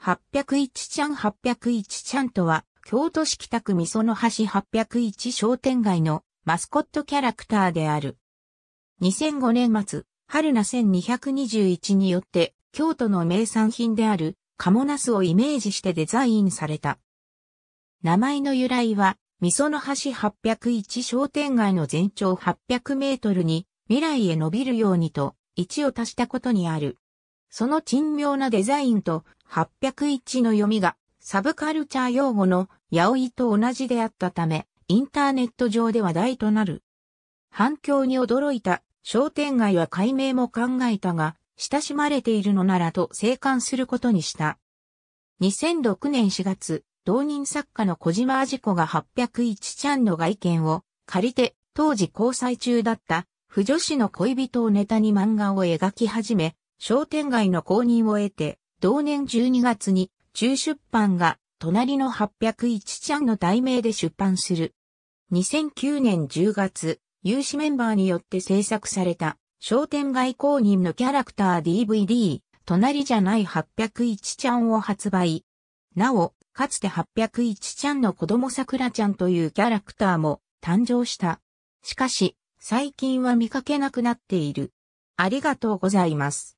801ちゃん801ちゃんとは、京都市北区みその橋801商店街のマスコットキャラクターである。2005年末、春菜1221によって、京都の名産品である、カモナスをイメージしてデザインされた。名前の由来は、みその橋801商店街の全長800メートルに、未来へ伸びるようにと、1を足したことにある。その珍妙なデザインと801の読みがサブカルチャー用語の八百と同じであったため、インターネット上で話題となる。反響に驚いた商店街は解明も考えたが、親しまれているのならと生還することにした。2006年4月、同人作家の小島あじ子が801ちゃんの外見を借りて、当時交際中だった、不女子の恋人をネタに漫画を描き始め、商店街の公認を得て、同年12月に中出版が隣の801ちゃんの題名で出版する。2009年10月、有志メンバーによって制作された商店街公認のキャラクター DVD、隣じゃない801ちゃんを発売。なお、かつて801ちゃんの子供桜ちゃんというキャラクターも誕生した。しかし、最近は見かけなくなっている。ありがとうございます。